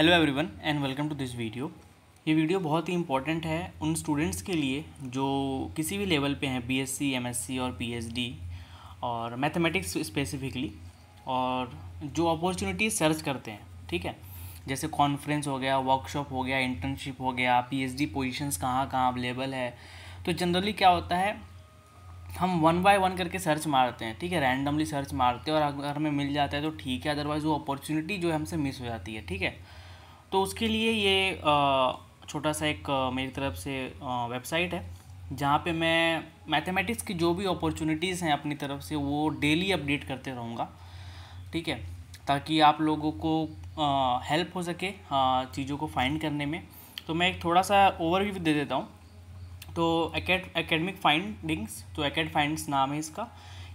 hello everyone and welcome to this video ये video बहुत ही इंपॉर्टेंट है उन स्टूडेंट्स के लिए जो किसी भी लेवल पे हैं बीएससी एमएससी और पीएचडी और मैथमेटिक्स स्पेसिफिकली और जो अपॉर्चुनिटीज सर्च करते हैं ठीक है जैसे कॉन्फ्रेंस हो गया वर्कशॉप हो गया इंटर्नशिप हो गया डी पोजिशन कहाँ कहाँ अवेलेबल है तो जनरली क्या होता है हम वन बाय वन करके सर्च मारते हैं ठीक है रैंडमली सर्च मारते हैं और अगर हमें मिल जाता है तो ठीक है अदरवाइज़ वो अपॉर्चुनिटी जो है हमसे मिस हो जाती है ठीक है तो उसके लिए ये छोटा सा एक मेरी तरफ से वेबसाइट है जहाँ पे मैं मैथमेटिक्स की जो भी अपॉर्चुनिटीज़ हैं अपनी तरफ से वो डेली अपडेट करते रहूँगा ठीक है ताकि आप लोगों को हेल्प हो सके चीज़ों को फाइंड करने में तो मैं एक थोड़ा सा ओवरव्यू दे देता हूँ तो एकेडमिक फाइंडिंग्स तो एकेड फाइंड्स नाम है इसका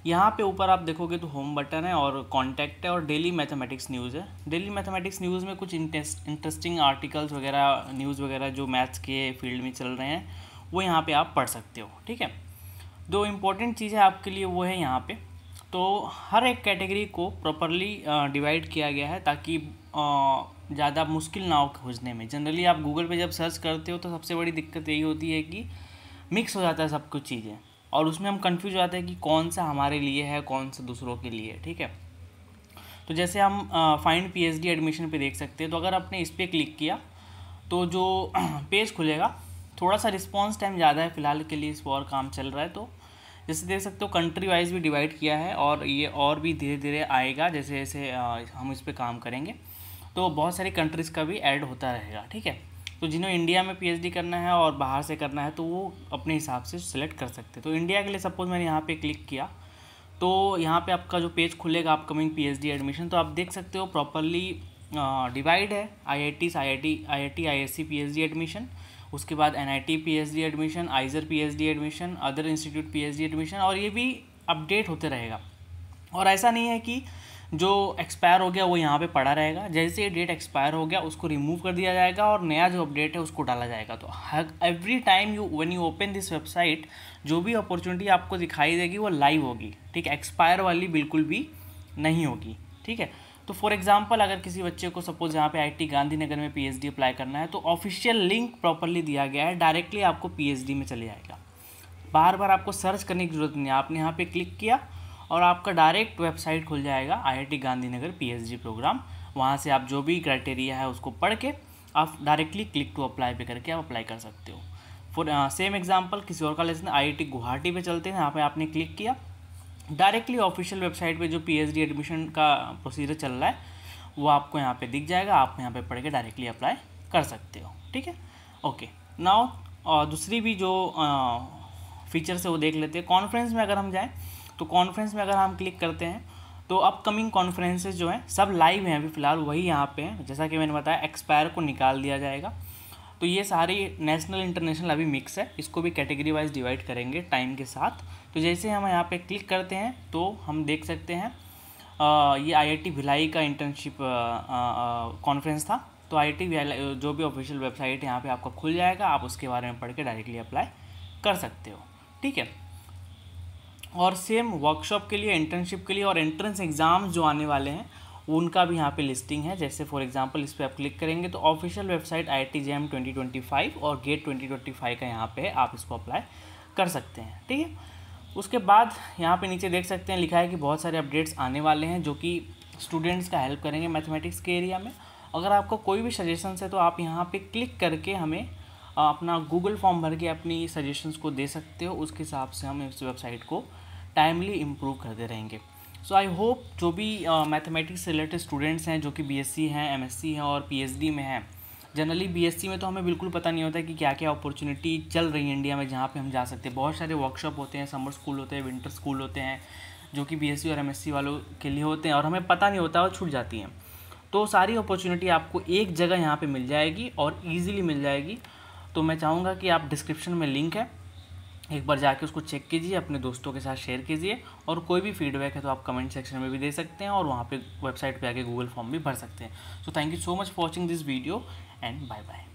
यहाँ पे ऊपर आप देखोगे तो होम बटन है और कॉन्टैक्ट है और डेली मैथमेटिक्स न्यूज़ है डेली मैथमेटिक्स न्यूज़ में कुछ इंटरेस्टिंग आर्टिकल्स वगैरह न्यूज़ वगैरह जो मैथ्स के फील्ड में चल रहे हैं वो यहाँ पे आप पढ़ सकते हो ठीक है दो इम्पॉर्टेंट चीज़ें आपके लिए वो है यहाँ पे तो हर एक कैटेगरी को प्रॉपरली डिवाइड किया गया है ताकि ज़्यादा मुश्किल ना हो खोजने में जनरली आप गूगल पे जब सर्च करते हो तो सबसे बड़ी दिक्कत यही होती है कि मिक्स हो जाता है सब कुछ चीज़ें और उसमें हम कन्फ्यूज हो जाते हैं कि कौन सा हमारे लिए है कौन सा दूसरों के लिए ठीक है तो जैसे हम फाइंड पीएचडी एडमिशन पे देख सकते हैं तो अगर आपने इस पर क्लिक किया तो जो पेज खुलेगा थोड़ा सा रिस्पॉन्स टाइम ज़्यादा है फिलहाल के लिए इस पर काम चल रहा है तो जैसे देख सकते हो कंट्री वाइज भी डिवाइड किया है और ये और भी धीरे धीरे आएगा जैसे जैसे हम इस पर काम करेंगे तो बहुत सारी कंट्रीज़ का भी ऐड होता रहेगा ठीक है तो जिन्हें इंडिया में पी करना है और बाहर से करना है तो वो अपने हिसाब से सेलेक्ट कर सकते हैं तो इंडिया के लिए सपोज मैंने यहाँ पर क्लिक किया तो यहाँ पर आपका जो पेज खुलेगा अपकमिंग पीएचडी एडमिशन तो आप देख सकते हो प्रॉपरली डिवाइड है I I T I I T I I T I S C P H D admission उसके बाद N I T P H D admission IISER P H D admission other institute P H D admission और ये भी update होते रहेगा और ऐसा नहीं है कि जो एक्सपायर हो गया वो यहाँ पे पड़ा रहेगा जैसे ये डेट एक्सपायर हो गया उसको रिमूव कर दिया जाएगा और नया जो अपडेट है उसको डाला जाएगा तो every time you one you open this website जो भी अपॉर्चुनिटी आपको दिखाई देगी वो लाइव होगी ठीक एक्सपायर वाली बिल्कुल भी नहीं होगी ठीक है तो फॉर एग्जाम्पल अगर किसी बच्चे को सपोज यहाँ पे आई गांधीनगर में पी अप्लाई करना है तो ऑफिशियल लिंक प्रॉपरली दिया गया है डायरेक्टली आपको पी में चले जाएगा बार बार आपको सर्च करने की जरूरत नहीं है आपने यहाँ पे क्लिक किया और आपका डायरेक्ट वेबसाइट खुल जाएगा आईआईटी गांधीनगर पीएचडी प्रोग्राम वहाँ से आप जो भी क्राइटेरिया है उसको पढ़ के आप डायरेक्टली क्लिक टू अप्लाई पे करके आप अप्लाई कर सकते हो फॉर सेम एग्जांपल किसी और का कॉलेज में आई गुवाहाटी पे चलते हैं यहाँ पे आपने क्लिक किया डायरेक्टली ऑफिशियल वेबसाइट पर जो पी एडमिशन का प्रोसीजर चल रहा है वो आपको यहाँ पर दिख जाएगा आप यहाँ पर पढ़ के डायरेक्टली अप्लाई कर सकते हो ठीक है ओके नाउ uh, दूसरी भी जो फीचर्स uh, है वो देख लेते हैं कॉन्फ्रेंस में अगर हम जाएँ तो कॉन्फ्रेंस में अगर हम क्लिक करते हैं तो अपकमिंग कॉन्फ्रेंसेज जो हैं सब लाइव हैं अभी फ़िलहाल वही यहाँ पे हैं जैसा कि मैंने बताया एक्सपायर को निकाल दिया जाएगा तो ये सारी नेशनल इंटरनेशनल अभी मिक्स है इसको भी कैटेगरी वाइज डिवाइड करेंगे टाइम के साथ तो जैसे हम यहाँ पे क्लिक करते हैं तो हम देख सकते हैं आ, ये आईआईटी भिलाई का इंटर्नशिप कॉन्फ्रेंस था तो आई आई जो भी ऑफिशियल वेबसाइट है यहाँ पर आपका खुल जाएगा आप उसके बारे में पढ़ के डायरेक्टली अप्लाई कर सकते हो ठीक है और सेम वर्कशॉप के लिए इंटर्नशिप के लिए और एंट्रेंस एग्ज़ाम जो आने वाले हैं उनका भी यहाँ पे लिस्टिंग है जैसे फॉर एग्जांपल इस पर आप क्लिक करेंगे तो official website I T JAM twenty twenty five और गेट ट्वेंटी ट्वेंटी फाइव का यहाँ पे है आप इसको अप्लाई कर सकते हैं ठीक है उसके बाद यहाँ पे नीचे देख सकते हैं लिखा है कि बहुत सारे अपडेट्स आने वाले हैं जो कि स्टूडेंट्स का हेल्प करेंगे मैथमेटिक्स के एरिया में अगर आपको कोई भी सजेशन्स है तो आप यहाँ पर क्लिक करके हमें अपना गूगल फॉर्म भर के अपनी सजेशन्स को दे सकते हो उसके हिसाब से हम इस वेबसाइट को टाइमली इम्प्रूव करते रहेंगे सो आई होप जो भी मैथमेटिक्स से रिलेटेड स्टूडेंट्स हैं जो कि बीएससी हैं एमएससी हैं और पीएचडी में हैं जनरली बीएससी में तो हमें बिल्कुल पता नहीं होता कि क्या क्या अपॉर्चुनिटी चल रही है इंडिया में जहाँ पे हम जा सकते हैं बहुत सारे वर्कशॉप होते हैं समर स्कूल होते हैं विंटर स्कूल होते हैं जो कि सी और सी वालों के लिए होते हैं और हमें पता नहीं होता और छूट जाती हैं तो सारी अपॉर्चुनिटी आपको एक जगह यहाँ पर मिल जाएगी और ईजिली मिल जाएगी तो मैं चाहूँगा कि आप डिस्क्रिप्शन में लिंक है एक बार जाके उसको चेक कीजिए अपने दोस्तों के साथ शेयर कीजिए और कोई भी फीडबैक है तो आप कमेंट सेक्शन में भी दे सकते हैं और वहाँ पे वेबसाइट पे आके गूगल फॉर्म भी भर सकते हैं so thank you so much for watching this video and bye bye